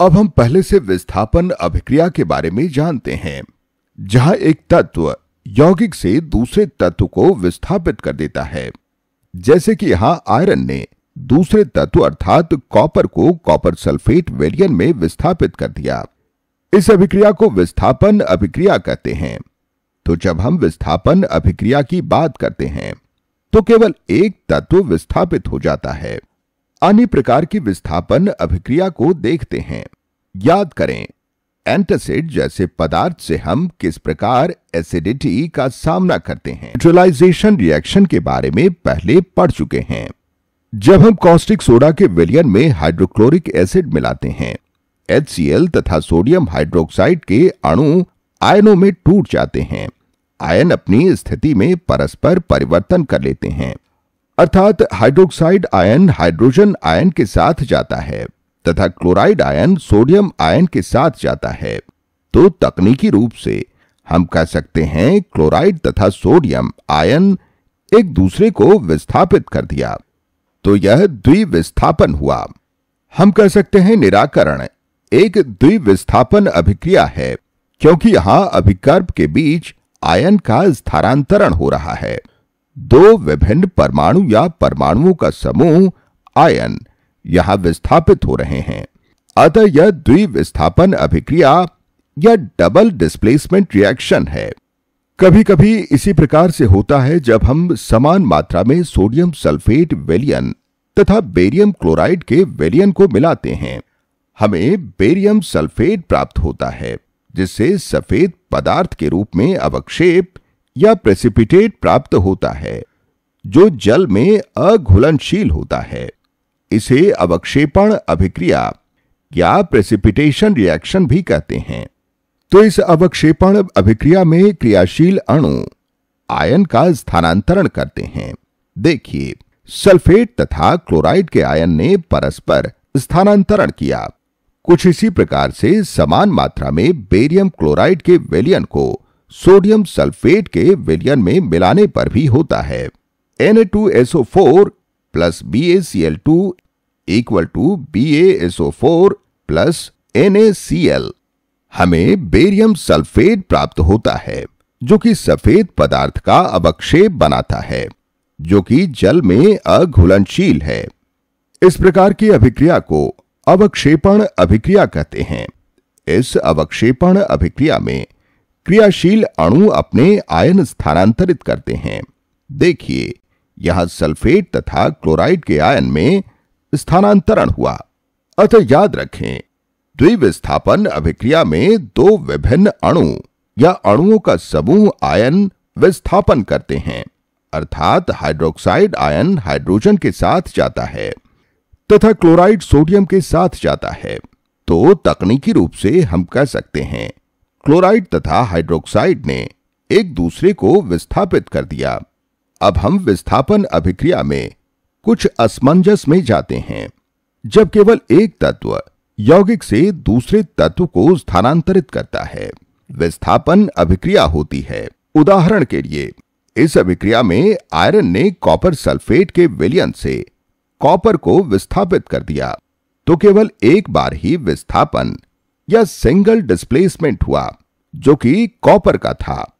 अब हम पहले से विस्थापन अभिक्रिया के बारे में जानते हैं जहां एक तत्व यौगिक से दूसरे तत्व को विस्थापित कर देता है जैसे कि यहां आयरन ने दूसरे तत्व अर्थात कॉपर को कॉपर सल्फेट वेरियन में विस्थापित कर दिया इस अभिक्रिया को विस्थापन अभिक्रिया कहते हैं तो जब हम विस्थापन अभिक्रिया की बात करते हैं तो केवल एक तत्व विस्थापित हो जाता है अन्य प्रकार की विस्थापन अभिक्रिया को देखते हैं याद करें एंटासिड जैसे पदार्थ से हम किस प्रकार एसिडिटी का सामना करते हैं न्यूट्रलाइजेशन रिएक्शन के बारे में पहले पढ़ चुके हैं जब हम कॉस्टिक सोडा के विलियन में हाइड्रोक्लोरिक एसिड मिलाते हैं HCl तथा सोडियम हाइड्रोक्साइड के अणु आयनों में टूट जाते हैं आयन अपनी स्थिति में परस्पर परिवर्तन कर लेते हैं अर्थात हाइड्रोक्साइड आयन हाइड्रोजन आयन के साथ जाता है तथा क्लोराइड आयन सोडियम आयन के साथ जाता है तो तकनीकी रूप से हम कह सकते हैं क्लोराइड तथा सोडियम आयन एक दूसरे को विस्थापित कर दिया तो यह द्विविस्थापन हुआ हम कह सकते हैं निराकरण एक द्विविस्थापन अभिक्रिया है क्योंकि यहां अभिकर्प के बीच आयन का स्थानांतरण हो रहा है दो विभिन्न परमाणु या परमाणुओं का समूह आयन यहां विस्थापित हो रहे हैं अतः यह द्विविस्थापन अभिक्रिया या डबल डिस्प्लेसमेंट रिएक्शन है कभी कभी इसी प्रकार से होता है जब हम समान मात्रा में सोडियम सल्फेट वेलियन तथा बेरियम क्लोराइड के वेलियन को मिलाते हैं हमें बेरियम सल्फेट प्राप्त होता है जिससे सफेद पदार्थ के रूप में अवक्षेप या प्रेसिपिटेट प्राप्त होता है जो जल में अघुलनशील होता है इसे अवक्षेपण अभिक्रिया या प्रेसिपिटेशन रिएक्शन भी कहते हैं तो इस अवक्षेपण अभिक्रिया में क्रियाशील अणु आयन का स्थानांतरण करते हैं देखिए सल्फेट तथा क्लोराइड के आयन ने परस्पर स्थानांतरण किया कुछ इसी प्रकार से समान मात्रा में बेरियम क्लोराइड के वेलियन को सोडियम सल्फेट के विलयन में मिलाने पर भी होता है two SO four plus two equal to four plus L हमें बेरियम सल्फेट प्राप्त होता है जो कि सफेद पदार्थ का अवक्षेप बनाता है जो कि जल में अघुलनशील है इस प्रकार की अभिक्रिया को अवक्षेपण अभिक्रिया कहते हैं इस अवक्षेपण अभिक्रिया में क्रियाशील अणु अपने आयन स्थानांतरित करते हैं देखिए यहां सल्फेट तथा क्लोराइड के आयन में स्थानांतरण हुआ अतः याद रखें द्विविस्थापन अभिक्रिया में दो विभिन्न अणु या अणुओं का समूह आयन विस्थापन करते हैं अर्थात हाइड्रोक्साइड आयन हाइड्रोजन के साथ जाता है तथा क्लोराइड सोडियम के साथ जाता है तो तकनीकी रूप से हम कह सकते हैं क्लोराइड तथा हाइड्रोक्साइड ने एक दूसरे को विस्थापित कर दिया अब हम विस्थापन अभिक्रिया में कुछ असमंजस में जाते हैं जब केवल एक तत्व यौगिक से दूसरे तत्व को स्थानांतरित करता है विस्थापन अभिक्रिया होती है उदाहरण के लिए इस अभिक्रिया में आयरन ने कॉपर सल्फेट के विलियन से कॉपर को विस्थापित कर दिया तो केवल एक बार ही विस्थापन या सिंगल डिस्प्लेसमेंट हुआ जो कि कॉपर का था